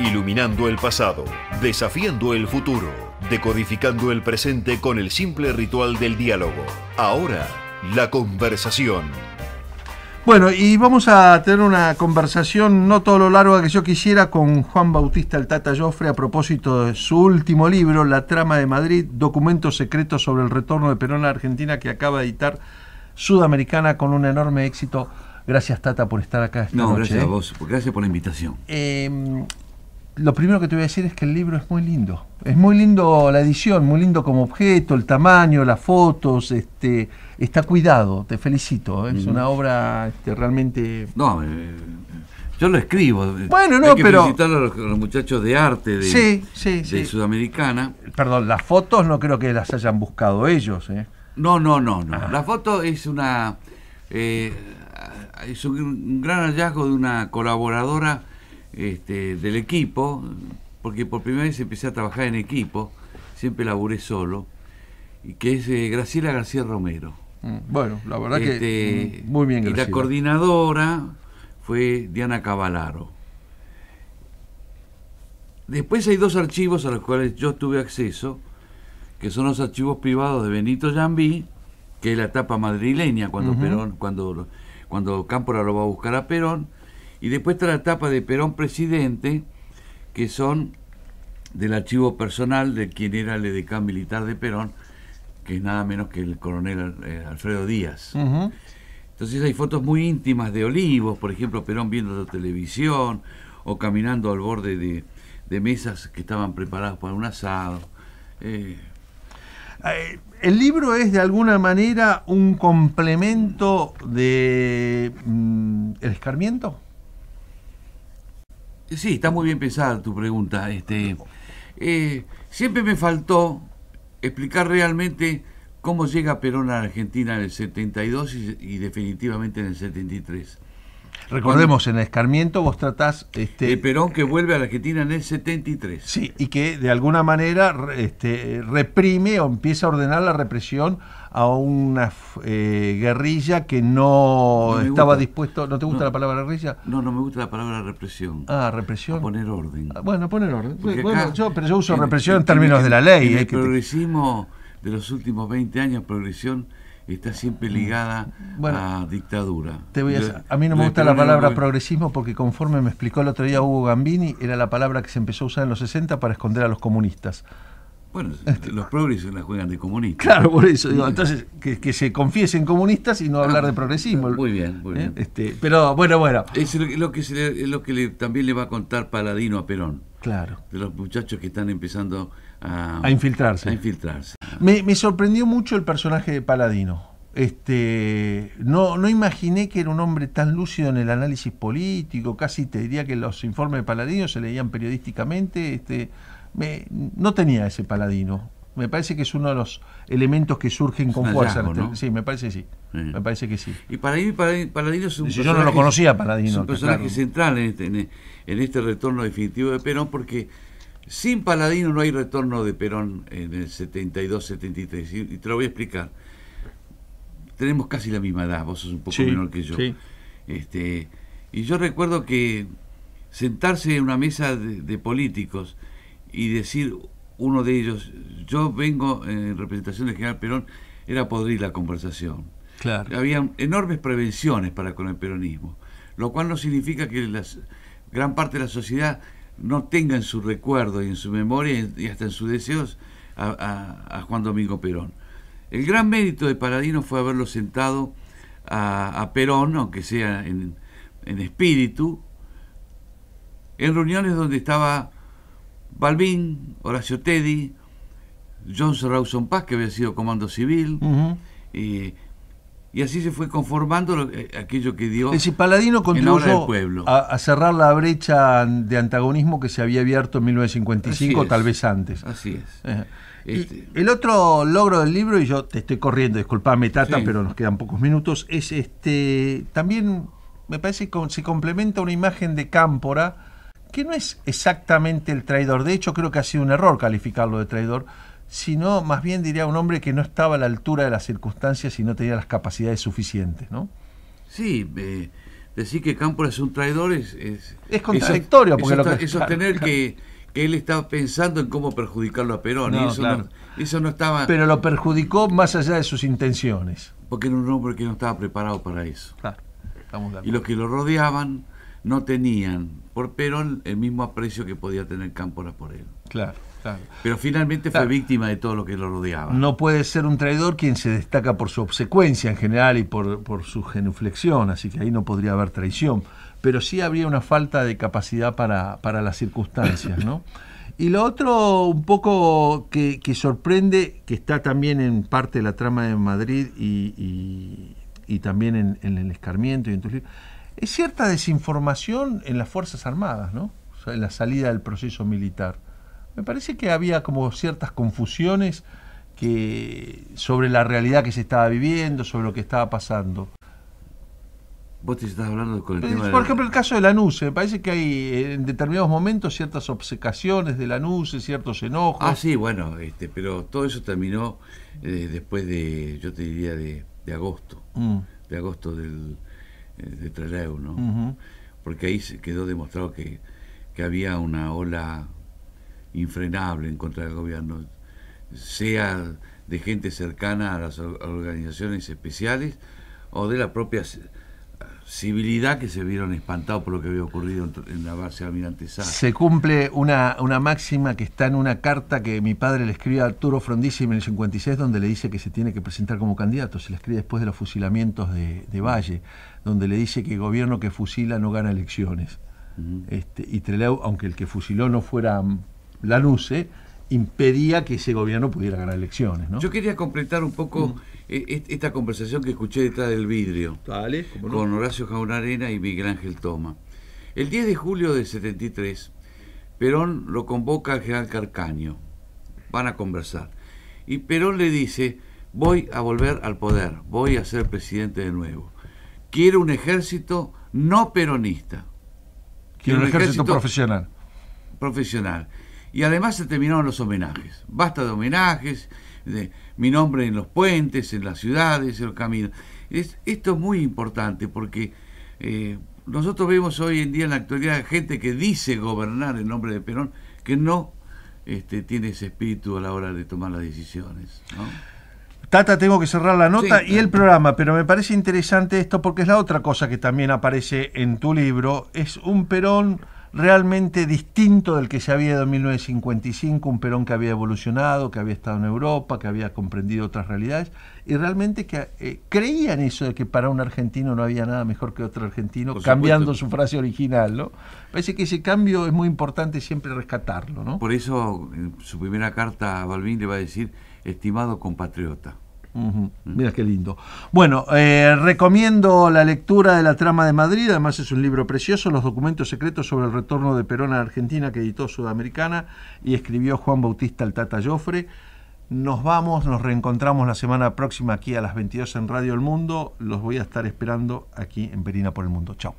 Iluminando el pasado, desafiando el futuro, decodificando el presente con el simple ritual del diálogo. Ahora, la conversación. Bueno, y vamos a tener una conversación no todo lo larga que yo quisiera con Juan Bautista el Tata Joffre a propósito de su último libro, La Trama de Madrid, documentos secretos sobre el retorno de Perón a Argentina que acaba de editar Sudamericana con un enorme éxito. Gracias Tata por estar acá. no, gracias a ¿eh? vos, gracias por la invitación. Em, lo primero que te voy a decir es que el libro es muy lindo. Es muy lindo la edición, muy lindo como objeto, el tamaño, las fotos, este, está cuidado, te felicito. ¿eh? Es mm. una obra este, realmente... No, eh, yo lo escribo. Eh, bueno, no, pero... Felicitar a los, muchachos de arte de, sí, sí, Sudamericana. Perdón, las fotos no creo que las hayan buscado ellos. ¿eh? No, no, no, no. La foto es una... es un gran hallazgo de una colaboradora este, del equipo, porque por primera vez empecé a trabajar en equipo, siempre laburé solo, y que es eh, Graciela García Romero. Mm, bueno, la verdad que este, mm, muy bien. Graciela. Y la coordinadora fue Diana Cavalaro. Después hay dos archivos a los cuales yo tuve acceso, que son los archivos privados de Benito Jambí, que es la etapa madrileña, cuando, Perón, cuando, cuando Cámpora lo va a buscar a Perón, y después está la etapa de Perón presidente, que son del archivo personal de quien era el edecán militar de Perón, que es nada menos que el coronel eh, Alfredo Díaz. Entonces hay fotos muy íntimas de Olivos, por ejemplo, Perón viendo la televisión o caminando al borde de, mesas que estaban preparadas para un asado. Eh, eh, el libro es de alguna manera un complemento de mm, el escarmiento. Sí, está muy bien pensada tu pregunta. Este, eh, siempre me faltó explicar realmente cómo llega Perón a Argentina en el 72 y definitivamente en el 73. Recordemos, en escarmiento vos tratás... Este, el Perón que vuelve a la Argentina en el 73. Sí, y que de alguna manera este, reprime o empieza a ordenar la represión a una eh, guerrilla que no, estaba dispuesto... ¿No te gusta la palabra guerrilla? No, no me gusta la palabra represión. Ah, represión. poner orden. Ah, bueno, poner orden. yo, pero yo uso represión en, términos de la ley. el eh, progresismo de los últimos 20 años, progresión está siempre ligada a dictadura. a, mí no me gusta la palabra progresismo porque conforme me explicó el otro día Hugo Gambini, era la palabra que se empezó a usar en los 60 para esconder a los comunistas. Bueno, este, los progresistas la juegan de comunistas. Claro, por eso. Digo, entonces, que, se confiesen comunistas y no ah, hablar de progresismo. Muy bien, muy ¿Eh? bien. Este, pero bueno, bueno. Es lo, que, lo que también le va a contar Paladino a Perón. Claro. De los muchachos que están empezando a infiltrarse. A infiltrarse. Me, sorprendió mucho el personaje de Paladino. Este, no, no imaginé que era un hombre tan lúcido en el análisis político, casi te diría que los informes de Paladino se leían periodísticamente. Este, no tenía ese Paladino. Me parece que es uno de los elementos que surgen con fuerza. Sí, me parece que sí. Me parece que sí. Y para mí, Paladino es un Yo lo conocía, Paladino. personaje central en este, en este retorno definitivo de Perón porque sin Paladino no hay retorno de Perón en el 72-73. Y te lo voy a explicar. Tenemos casi la misma edad, vos sos un poco menor que yo. Este, y yo recuerdo que sentarse en una mesa de, políticos y decir uno de ellos, yo vengo en representación del general Perón, era podrir la conversación. Claro. Había enormes prevenciones para con el peronismo, lo cual no significa que las, gran parte de la sociedad no tenga en su recuerdo y en su memoria y hasta en sus deseos a, Juan Domingo Perón. El gran mérito de Paladino fue haberlo sentado a, Perón, aunque sea en, espíritu, en reuniones donde estaba Balbín, Horacio Teddy, Johnson Rawson Paz, que había sido comando civil, y y así se fue conformando eh, aquello que dio. Es decir, Paladino contribuyó A, cerrar la brecha de antagonismo que se había abierto en 1955, tal vez antes. Así es. Eh, este, el otro logro del libro, y yo te estoy corriendo, disculpame Tata, pero nos quedan pocos minutos, es este también me parece que se complementa una imagen de Cámpora, que no es exactamente el traidor, de hecho creo que ha sido un error calificarlo de traidor, sino más bien diría un hombre que no estaba a la altura de las circunstancias y no tenía las capacidades suficientes, ¿no? Sí, eh, decir que Cámpora es un traidor es... Es, contradictorio, porque Es sostener que, él estaba pensando en cómo perjudicarlo a Perón, eso, no, estaba... Pero lo perjudicó más allá de sus intenciones. Porque era un hombre que no estaba preparado para eso. Claro, Y los que lo rodeaban no tenían por Perón el mismo aprecio que podía tener Cámpora por él. Claro. Pero finalmente fue víctima de todo lo que lo rodeaba. No puede ser un traidor quien se destaca por su obsecuencia en general y por, su genuflexión, así que ahí no podría haber traición. Pero sí habría una falta de capacidad para, para las circunstancias, ¿no? Y lo otro un poco que, sorprende, que está también en parte de la trama de Madrid y, también en, el escarmiento y en es cierta desinformación en las Fuerzas Armadas, ¿no? en la salida del proceso militar. Me parece que había como ciertas confusiones que, sobre la realidad que se estaba viviendo, sobre lo que estaba pasando. Vos te estás hablando con el eh, Por ejemplo, el caso de Lanús. Eh, me parece que hay eh, en determinados momentos ciertas obsecaciones de la Lanús, ciertos enojos. Ah, sí, bueno, este, pero todo eso terminó después de, yo te diría, de, agosto. Mm. De agosto del, de Treleu, ¿no? Porque ahí quedó demostrado que, que había una ola infrenable en contra del gobierno, sea de gente cercana a las organizaciones especiales o de la propia civilidad que se vieron espantados por lo que había ocurrido en la base Almirante Sá. Se cumple una, una, máxima que está en una carta que mi padre le escribe a Arturo Frondizi en el 56, donde le dice que se tiene que presentar como candidato. Se le escribe después de los fusilamientos de, Valle, donde le dice que el gobierno que fusila no gana elecciones. este, y Trelew, aunque el que fusiló no fuera la luce impedía que ese gobierno pudiera ganar elecciones. Yo quería completar un poco mm. eh, esta conversación que escuché detrás del vidrio con Horacio Jaunarena y Miguel Ángel Toma. El 10 de julio del 73, Perón lo convoca al general Carcaño. Van a conversar. Y Perón le dice, voy a volver al poder, voy a ser presidente de nuevo. Quiero un ejército no peronista. Quiero un, ejército profesional. Profesional y además se terminaron los homenajes. Basta de homenajes, de mi nombre en los puentes, en las ciudades, en los caminos. esto es muy importante porque eh, nosotros vemos hoy en día en la actualidad gente que dice gobernar en nombre de Perón, que no este, tiene ese espíritu a la hora de tomar las decisiones. Tata, tengo que cerrar la nota y el programa, pero me parece interesante esto porque es la otra cosa que también aparece en tu libro, es un Perón realmente distinto del que se había de 1955, un Perón que había evolucionado, que había estado en Europa, que había comprendido otras realidades, y realmente que eh, creía en eso de que para un argentino no había nada mejor que otro argentino, cambiando su frase original, ¿no? Parece que ese cambio es muy importante siempre rescatarlo, ¿no? Por eso su primera carta a Balbín le va a decir, estimado compatriota. Mm. Mira qué lindo. Bueno, eh, recomiendo la lectura de La Trama de Madrid, además es un libro precioso, Los documentos secretos sobre el retorno de Perón a Argentina que editó Sudamericana y escribió Juan Bautista Altata Tata Nos vamos, nos reencontramos la semana próxima aquí a las 22 en Radio El Mundo. Los voy a estar esperando aquí en Perina por el Mundo. Chao.